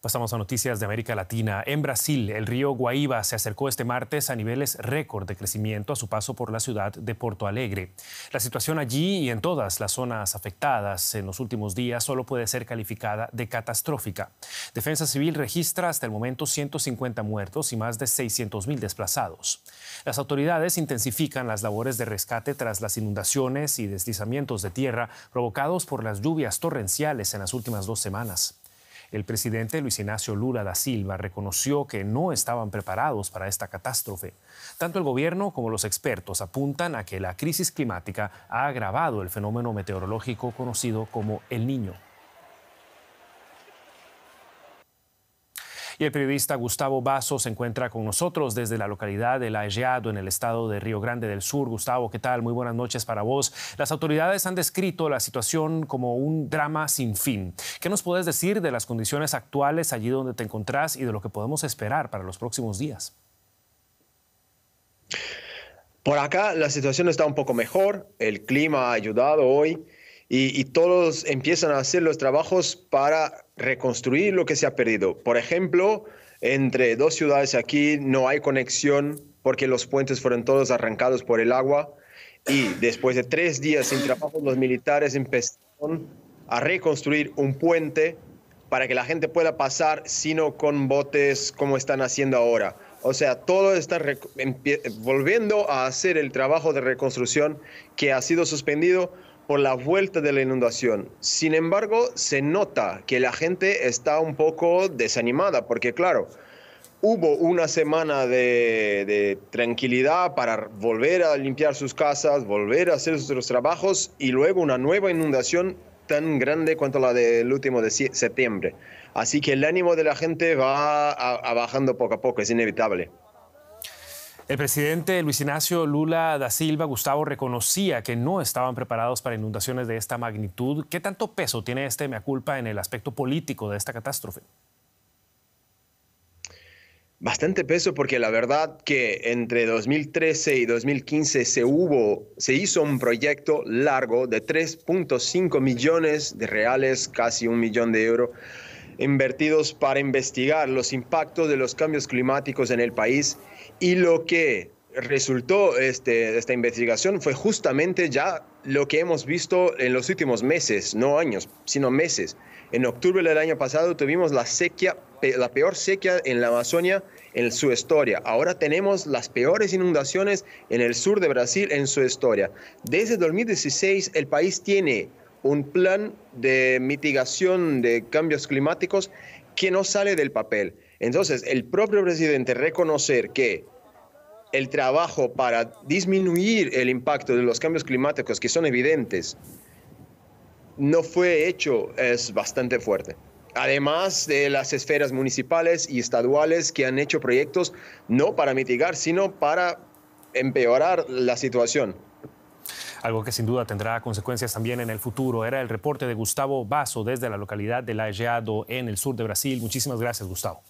Pasamos a noticias de América Latina. En Brasil, el río Guaíba se acercó este martes a niveles récord de crecimiento a su paso por la ciudad de Porto Alegre. La situación allí y en todas las zonas afectadas en los últimos días solo puede ser calificada de catastrófica. Defensa Civil registra hasta el momento 150 muertos y más de 600 mil desplazados. Las autoridades intensifican las labores de rescate tras las inundaciones y deslizamientos de tierra provocados por las lluvias torrenciales en las últimas dos semanas. El presidente Luis Ignacio Lula da Silva reconoció que no estaban preparados para esta catástrofe. Tanto el gobierno como los expertos apuntan a que la crisis climática ha agravado el fenómeno meteorológico conocido como el niño. Y el periodista Gustavo Basso se encuentra con nosotros desde la localidad de La Ejeado, en el estado de Río Grande del Sur. Gustavo, ¿qué tal? Muy buenas noches para vos. Las autoridades han descrito la situación como un drama sin fin. ¿Qué nos puedes decir de las condiciones actuales allí donde te encontrás y de lo que podemos esperar para los próximos días? Por acá la situación está un poco mejor, el clima ha ayudado hoy, y, todos empiezan a hacer los trabajos para reconstruir lo que se ha perdido. Por ejemplo, entre dos ciudades aquí no hay conexión porque los puentes fueron todos arrancados por el agua y después de tres días sin trabajo los militares empezaron a reconstruir un puente para que la gente pueda pasar, sino con botes como están haciendo ahora. O sea, todo está volviendo a hacer el trabajo de reconstrucción que ha sido suspendido por la vuelta de la inundación. Sin embargo, se nota que la gente está un poco desanimada, porque claro, hubo una semana de, tranquilidad para volver a limpiar sus casas, volver a hacer sus trabajos y luego una nueva inundación tan grande cuanto la del último de septiembre. Así que el ánimo de la gente va bajando poco a poco, es inevitable. El presidente Luis Ignacio Lula da Silva, Gustavo, reconocía que no estaban preparados para inundaciones de esta magnitud. ¿Qué tanto peso tiene este mea culpa en el aspecto político de esta catástrofe? Bastante peso porque la verdad que entre 2013 y 2015 se hubo, se hizo un proyecto largo de 3.5 millones de reales, casi un millón de euros invertidos para investigar los impactos de los cambios climáticos en el país y lo que resultó este, esta investigación fue justamente ya lo que hemos visto en los últimos meses, no años, sino meses. En octubre del año pasado tuvimos la sequía, la peor sequía en la Amazonia en su historia. Ahora tenemos las peores inundaciones en el sur de Brasil en su historia. Desde 2016 el país tiene un plan de mitigación de cambios climáticos que no sale del papel. Entonces, el propio presidente reconocer que el trabajo para disminuir el impacto de los cambios climáticos, que son evidentes, no fue hecho, es bastante fuerte. Además de las esferas municipales y estaduales que han hecho proyectos no para mitigar, sino para empeorar la situación algo que sin duda tendrá consecuencias también en el futuro. Era el reporte de Gustavo Basso desde la localidad de La en el sur de Brasil. Muchísimas gracias, Gustavo.